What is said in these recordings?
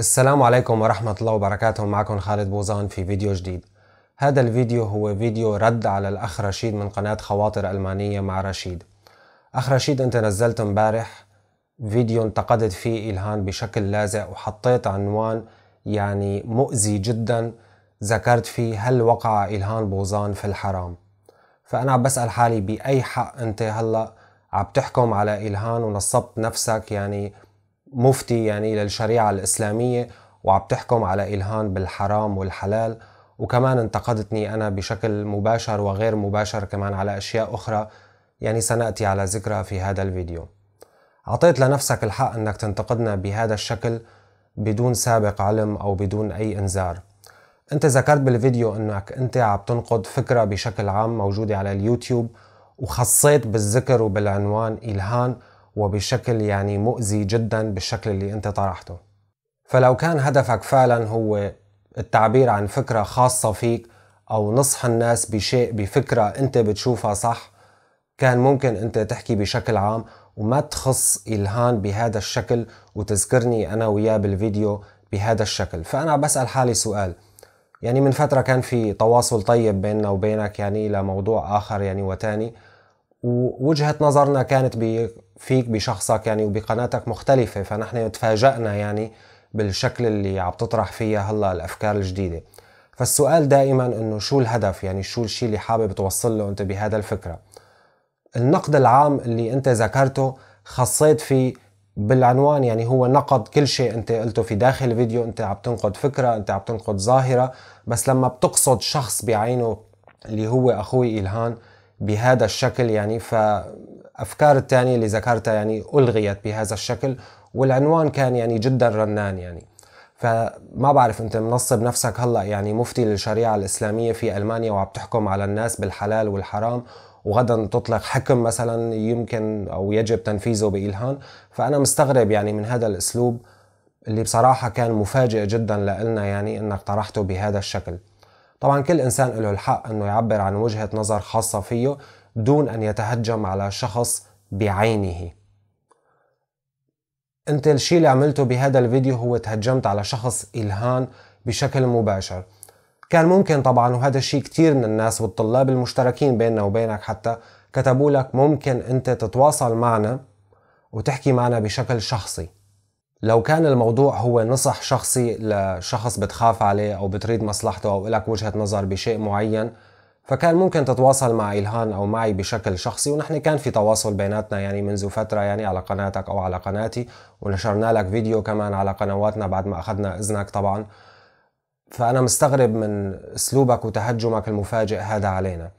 السلام عليكم ورحمة الله وبركاته معكم خالد بوزان في فيديو جديد هذا الفيديو هو فيديو رد على الأخ رشيد من قناة خواطر ألمانية مع رشيد أخ رشيد أنت نزلت مبارح فيديو انتقدت فيه إلهان بشكل لاذع وحطيت عنوان يعني مؤذي جدا ذكرت فيه هل وقع إلهان بوزان في الحرام فأنا عم بسأل حالي بأي حق أنت هلأ عم تحكم على إلهان ونصبت نفسك يعني مفتي يعني للشريعة الإسلامية وعم تحكم على إلهان بالحرام والحلال وكمان انتقدتني أنا بشكل مباشر وغير مباشر كمان على أشياء أخرى يعني سنأتي على ذكرها في هذا الفيديو أعطيت لنفسك الحق أنك تنتقدنا بهذا الشكل بدون سابق علم أو بدون أي إنذار أنت ذكرت بالفيديو أنك أنت عم تنقد فكرة بشكل عام موجودة على اليوتيوب وخصيت بالذكر وبالعنوان إلهان وبشكل يعني مؤذي جدا بالشكل اللي انت طرحته فلو كان هدفك فعلا هو التعبير عن فكرة خاصة فيك أو نصح الناس بشيء بفكرة أنت بتشوفها صح كان ممكن أنت تحكي بشكل عام وما تخص إلهان بهذا الشكل وتذكرني أنا وياه بالفيديو بهذا الشكل فأنا بسأل حالي سؤال يعني من فترة كان في تواصل طيب بيننا وبينك يعني لموضوع آخر يعني وتاني ووجهه نظرنا كانت فيك بشخصك يعني وبقناتك مختلفه فنحن تفاجئنا يعني بالشكل اللي عم تطرح فيها هلا الافكار الجديده فالسؤال دائما انه شو الهدف يعني شو الشيء اللي حابب توصل له انت بهذا الفكره النقد العام اللي انت ذكرته خصيت فيه بالعنوان يعني هو نقد كل شيء انت قلته في داخل الفيديو انت عم تنقد فكره انت عم تنقد ظاهره بس لما بتقصد شخص بعينه اللي هو اخوي الهان بهذا الشكل يعني فأفكار الثانية اللي ذكرتها يعني ألغيت بهذا الشكل والعنوان كان يعني جدا رنان يعني فما بعرف انت منصب نفسك هلا يعني مفتي للشريعه الاسلاميه في المانيا وعم تحكم على الناس بالحلال والحرام وغدا تطلق حكم مثلا يمكن او يجب تنفيذه بالهان فانا مستغرب يعني من هذا الاسلوب اللي بصراحه كان مفاجئ جدا لنا يعني انك طرحته بهذا الشكل طبعا كل انسان له الحق انه يعبر عن وجهه نظر خاصه فيه دون ان يتهجم على شخص بعينه انت الشيء اللي عملته بهذا الفيديو هو تهجمت على شخص الهان بشكل مباشر كان ممكن طبعا وهذا الشيء كثير من الناس والطلاب المشتركين بيننا وبينك حتى كتبوا لك ممكن انت تتواصل معنا وتحكي معنا بشكل شخصي لو كان الموضوع هو نصح شخصي لشخص بتخاف عليه أو بتريد مصلحته أو إلك وجهة نظر بشيء معين فكان ممكن تتواصل مع إلهان أو معي بشكل شخصي ونحن كان في تواصل بيناتنا يعني منذ فترة يعني على قناتك أو على قناتي ونشرنا لك فيديو كمان على قنواتنا بعد ما أخذنا إذنك طبعا فأنا مستغرب من أسلوبك وتهجمك المفاجئ هذا علينا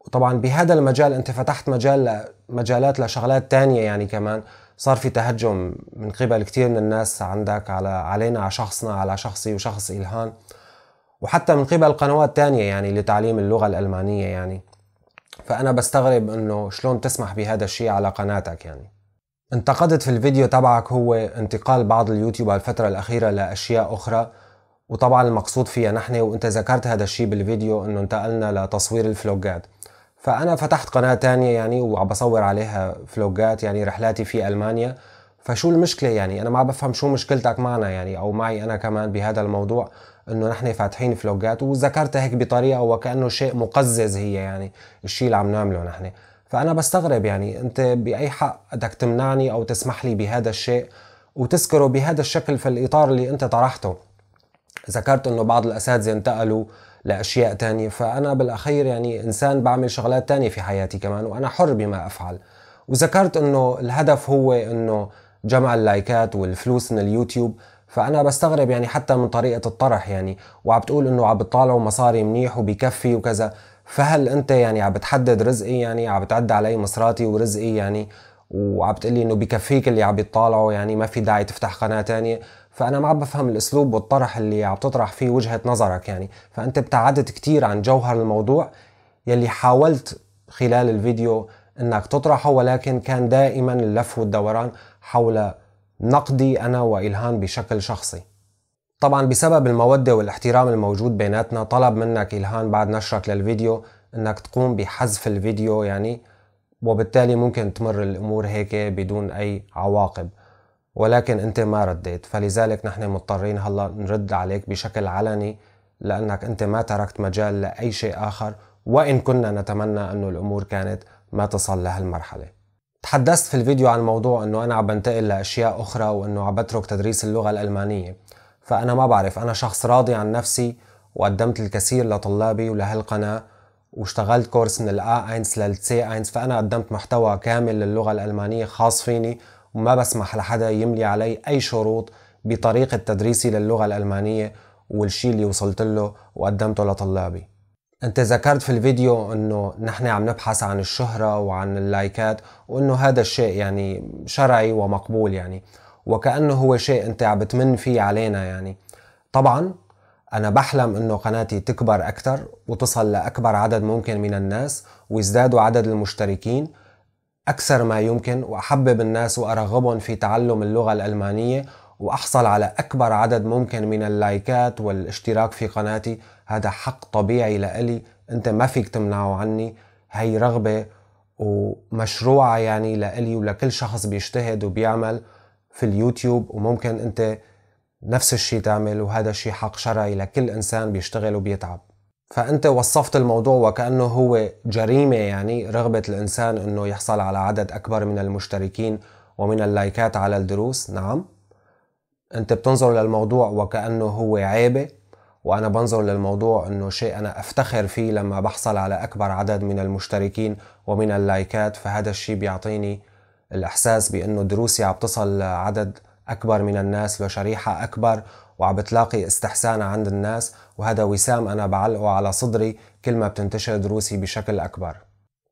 وطبعا بهذا المجال أنت فتحت مجال مجالات لشغلات تانية يعني كمان صار في تهجم من قبل كثير من الناس عندك على علينا على شخصنا على شخصي وشخص إلهان وحتى من قبل قنوات تانية يعني لتعليم اللغة الألمانية يعني فأنا بستغرب إنه شلون تسمح بهذا الشيء على قناتك يعني انتقدت في الفيديو تبعك هو انتقال بعض اليوتيوب الفترة الأخيرة لأشياء أخرى وطبعا المقصود فيها نحن وانت ذكرت هذا الشيء بالفيديو انه انتقلنا لتصوير الفلوجات فانا فتحت قناه تانية يعني وعم بصور عليها فلوجات يعني رحلاتي في المانيا فشو المشكله يعني انا ما بفهم شو مشكلتك معنا يعني او معي انا كمان بهذا الموضوع انه نحن فاتحين فلوجات وذكرتها هيك بطريقه وكانه شيء مقزز هي يعني الشيء اللي عم نعمله نحن فانا بستغرب يعني انت باي حق بدك تمنعني او تسمح لي بهذا الشيء وتذكره بهذا الشكل في الاطار اللي انت طرحته ذكرت انه بعض الاساتذه انتقلوا لأشياء تانية فأنا بالأخير يعني إنسان بعمل شغلات تانية في حياتي كمان وأنا حر بما أفعل وذكرت أنه الهدف هو أنه جمع اللايكات والفلوس من اليوتيوب فانا بستغرب يعني حتى من طريقه الطرح يعني وعم بتقول انه عم بتطالعوا مصاري منيح وبكفي وكذا فهل انت يعني عم بتحدد رزقي يعني عم بتعد علي مصراتي ورزقي يعني وعم بتقلي انه بكفيك اللي عم بيطالعوا يعني ما في داعي تفتح قناه ثانيه فانا ما بفهم الاسلوب والطرح اللي عم تطرح فيه وجهه نظرك يعني فانت ابتعدت كتير عن جوهر الموضوع يلي حاولت خلال الفيديو انك تطرحه ولكن كان دائما اللف والدوران حول نقدي انا والهان بشكل شخصي طبعا بسبب المودة والاحترام الموجود بيناتنا طلب منك إلهان بعد نشرك للفيديو انك تقوم بحذف الفيديو يعني وبالتالي ممكن تمر الامور هيك بدون اي عواقب ولكن أنت ما رديت فلذلك نحن مضطرين هلا نرد عليك بشكل علني لأنك أنت ما تركت مجال لأي شيء آخر وإن كنا نتمنى أنه الأمور كانت ما تصل لهالمرحلة تحدثت في الفيديو عن موضوع أنه أنا عم بنتقل لأشياء أخرى وأنه عم بترك تدريس اللغة الألمانية فأنا ما بعرف أنا شخص راضي عن نفسي وقدمت الكثير لطلابي ولهالقناة واشتغلت كورس من الآ 1 للسي 1 فأنا قدمت محتوى كامل للغة الألمانية خاص فيني وما بسمح لحدا يملي علي أي شروط بطريقة تدريسي للغة الألمانية والشي اللي وصلت له وقدمته لطلابي انت ذكرت في الفيديو انه نحن عم نبحث عن الشهرة وعن اللايكات وانه هذا الشيء يعني شرعي ومقبول يعني وكأنه هو شيء انت عم بتمن فيه علينا يعني طبعا انا بحلم انه قناتي تكبر اكثر وتصل لاكبر عدد ممكن من الناس ويزدادوا عدد المشتركين أكثر ما يمكن وأحبب الناس وأرغبهم في تعلم اللغة الألمانية وأحصل على أكبر عدد ممكن من اللايكات والاشتراك في قناتي هذا حق طبيعي لإلي أنت ما فيك تمنعه عني هي رغبة ومشروعة يعني لإلي ولكل شخص بيجتهد وبيعمل في اليوتيوب وممكن أنت نفس الشي تعمل وهذا الشي حق شرعي لكل إنسان بيشتغل وبيتعب فانت وصفت الموضوع وكانه هو جريمه يعني رغبه الانسان انه يحصل على عدد اكبر من المشتركين ومن اللايكات على الدروس نعم انت بتنظر للموضوع وكانه هو عيبه وانا بنظر للموضوع انه شيء انا افتخر فيه لما بحصل على اكبر عدد من المشتركين ومن اللايكات فهذا الشيء بيعطيني الاحساس بانه دروسي عم تصل لعدد اكبر من الناس لشريحه اكبر وعم بتلاقي استحسان عند الناس وهذا وسام أنا بعلقه على صدري كل ما بتنتشر دروسي بشكل أكبر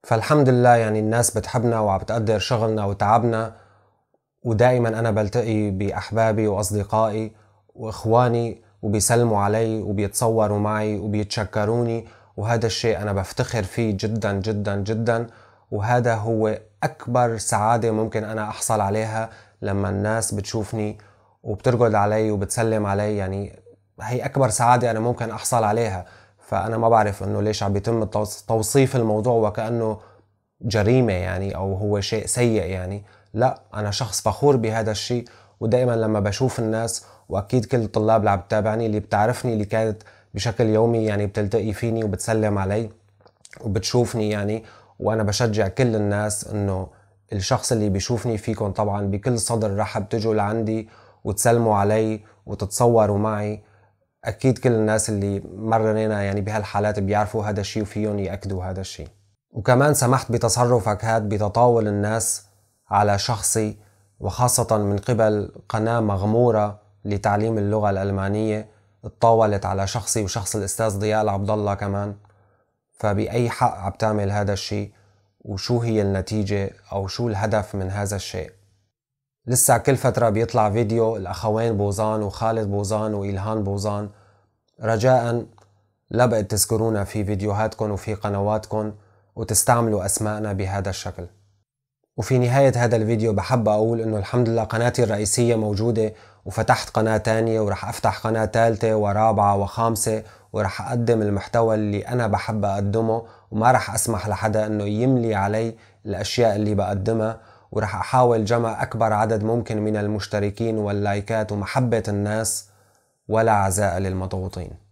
فالحمد لله يعني الناس بتحبنا وعم بتقدر شغلنا وتعبنا ودائما أنا بلتقي بأحبابي وأصدقائي وإخواني وبيسلموا علي وبيتصوروا معي وبيتشكروني وهذا الشيء أنا بفتخر فيه جدا جدا جدا وهذا هو أكبر سعادة ممكن أنا أحصل عليها لما الناس بتشوفني وبترقد علي وبتسلم علي يعني هي اكبر سعاده انا ممكن احصل عليها فانا ما بعرف انه ليش عم بيتم توصيف الموضوع وكانه جريمه يعني او هو شيء سيء يعني لا انا شخص فخور بهذا الشيء ودائما لما بشوف الناس واكيد كل الطلاب اللي عم تتابعني اللي بتعرفني اللي كانت بشكل يومي يعني بتلتقي فيني وبتسلم علي وبتشوفني يعني وانا بشجع كل الناس انه الشخص اللي بيشوفني فيكم طبعا بكل صدر رحب تجوا لعندي وتسلموا علي وتتصوروا معي اكيد كل الناس اللي مرنينا يعني بهالحالات بيعرفوا هذا الشيء وفيهم ياكدوا هذا الشيء وكمان سمحت بتصرفك هاد بتطاول الناس على شخصي وخاصة من قبل قناة مغمورة لتعليم اللغة الألمانية اتطاولت على شخصي وشخص الأستاذ ضياء عبد الله كمان فبأي حق عم تعمل هذا الشيء وشو هي النتيجة أو شو الهدف من هذا الشيء لسه كل فترة بيطلع فيديو الأخوين بوزان وخالد بوزان وإلهان بوزان رجاء لا بقى تذكرونا في فيديوهاتكم وفي قنواتكم وتستعملوا أسماءنا بهذا الشكل وفي نهاية هذا الفيديو بحب أقول إنه الحمد لله قناتي الرئيسية موجودة وفتحت قناة تانية ورح أفتح قناة تالتة ورابعة وخامسة ورح أقدم المحتوى اللي أنا بحب أقدمه وما رح أسمح لحدا إنه يملي علي الأشياء اللي بقدمها ورح أحاول جمع أكبر عدد ممكن من المشتركين واللايكات ومحبة الناس ولا عزاء للمضغوطين